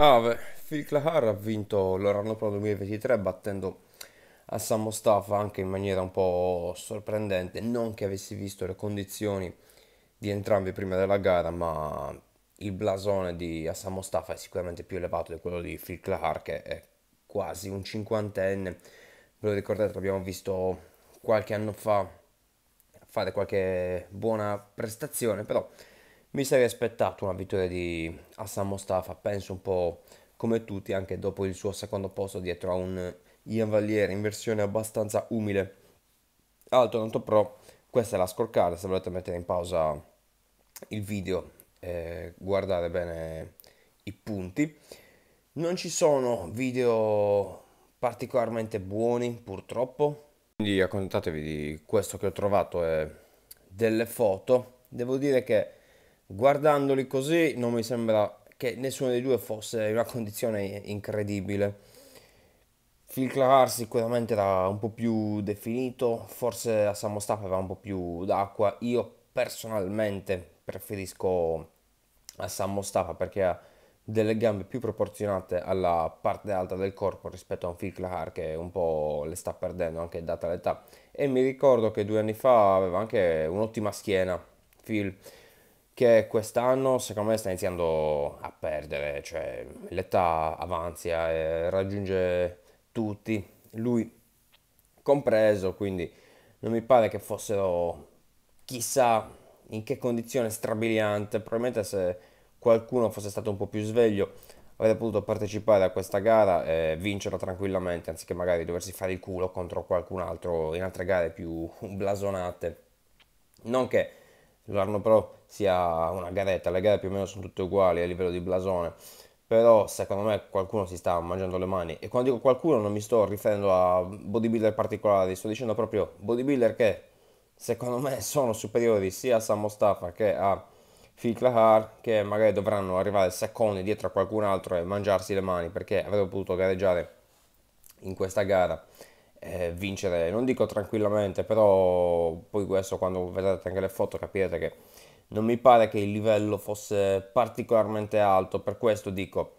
Ah, beh, Phil Klahar ha vinto l'Orano Pro 2023 battendo a San Mostafa anche in maniera un po' sorprendente, non che avessi visto le condizioni di entrambi prima della gara, ma il blasone di Hassan Mostafa è sicuramente più elevato di quello di Phil Klahar che è quasi un cinquantenne, ve lo ricordate, l'abbiamo visto qualche anno fa fare qualche buona prestazione, però mi sarei aspettato una vittoria di Hassan Mostafa, penso un po' come tutti, anche dopo il suo secondo posto dietro a un Ian Valliere in versione abbastanza umile. Alto tanto pro, questa è la scorcata, se volete mettere in pausa il video e guardare bene i punti. Non ci sono video particolarmente buoni purtroppo, quindi accontentatevi di questo che ho trovato e delle foto. Devo dire che guardandoli così non mi sembra che nessuno dei due fosse in una condizione incredibile. Phil Clark sicuramente era un po' più definito, forse a Sam Mustafa aveva un po' più d'acqua, io personalmente preferisco a Sam Mustafa perché ha delle gambe più proporzionate alla parte alta del corpo rispetto a un Phil Clark che un po' le sta perdendo anche data l'età e mi ricordo che due anni fa aveva anche un'ottima schiena Phil che quest'anno secondo me sta iniziando a perdere, cioè l'età avanzia e eh, raggiunge tutti, lui compreso, quindi non mi pare che fossero chissà in che condizione strabiliante, probabilmente se qualcuno fosse stato un po' più sveglio avrebbe potuto partecipare a questa gara e vincerla tranquillamente, anziché magari doversi fare il culo contro qualcun altro in altre gare più blasonate. Non che l'anno Pro sia una garetta, le gare più o meno sono tutte uguali a livello di blasone, però secondo me qualcuno si sta mangiando le mani e quando dico qualcuno non mi sto riferendo a bodybuilder particolari, sto dicendo proprio bodybuilder che secondo me sono superiori sia a Sam Mostafa che a Phil Klahar che magari dovranno arrivare secondi dietro a qualcun altro e mangiarsi le mani perché avrebbero potuto gareggiare in questa gara eh, vincere, non dico tranquillamente, però poi questo quando vedrete anche le foto capirete che non mi pare che il livello fosse particolarmente alto, per questo dico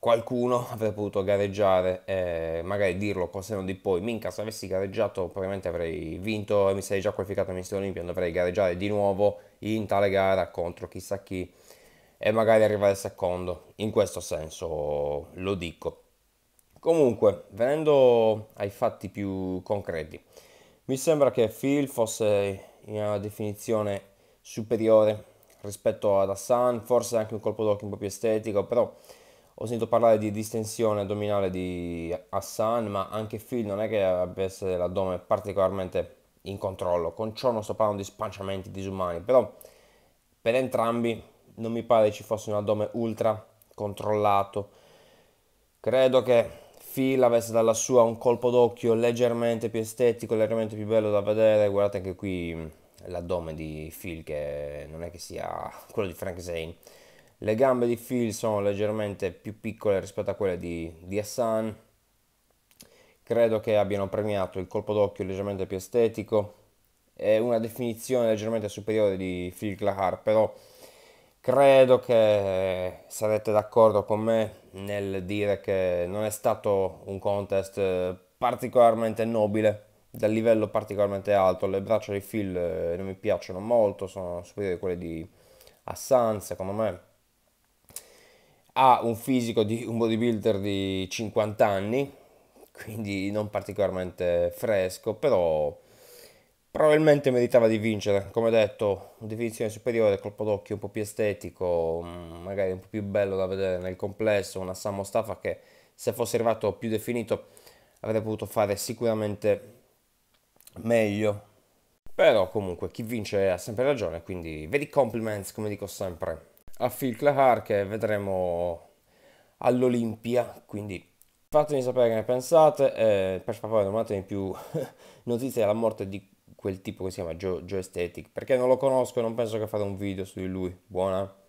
qualcuno avrebbe potuto gareggiare e eh, magari dirlo col seno di poi, minca se avessi gareggiato probabilmente avrei vinto e mi sarei già qualificato a Mister Olimpia, dovrei gareggiare di nuovo in tale gara contro chissà chi e magari arrivare secondo, in questo senso lo dico. Comunque, venendo ai fatti più concreti, mi sembra che Phil fosse in una definizione superiore rispetto ad Hassan, forse anche un colpo d'occhio un po' più estetico, però ho sentito parlare di distensione addominale di Hassan, ma anche Phil non è che avesse l'addome particolarmente in controllo. Con ciò non sto parlando di spanciamenti disumani, però per entrambi non mi pare ci fosse un addome ultra controllato. Credo che Phil avesse dalla sua un colpo d'occhio leggermente più estetico, leggermente più bello da vedere, guardate anche qui mm, l'addome di Phil che non è che sia quello di Frank Zane. Le gambe di Phil sono leggermente più piccole rispetto a quelle di, di Hassan. Credo che abbiano premiato il colpo d'occhio leggermente più estetico È una definizione leggermente superiore di Phil Clahar, però Credo che sarete d'accordo con me nel dire che non è stato un contest eh, particolarmente nobile, dal livello particolarmente alto. Le braccia di Phil eh, non mi piacciono molto, sono superiori a quelle di Hassan, secondo me. Ha un fisico di un bodybuilder di 50 anni, quindi non particolarmente fresco, però Probabilmente meritava di vincere, come detto, definizione superiore, colpo d'occhio un po' più estetico, mm, magari un po' più bello da vedere nel complesso, una Sam Mustafa che se fosse arrivato più definito avrebbe potuto fare sicuramente meglio. Però comunque chi vince ha sempre ragione, quindi veri compliments come dico sempre a Phil Clark che vedremo all'Olimpia, quindi fatemi sapere che ne pensate e per favore non mandatemi più notizie della morte di quel tipo che si chiama Joe, Joe Static, perché non lo conosco e non penso che fate un video su di lui. Buona.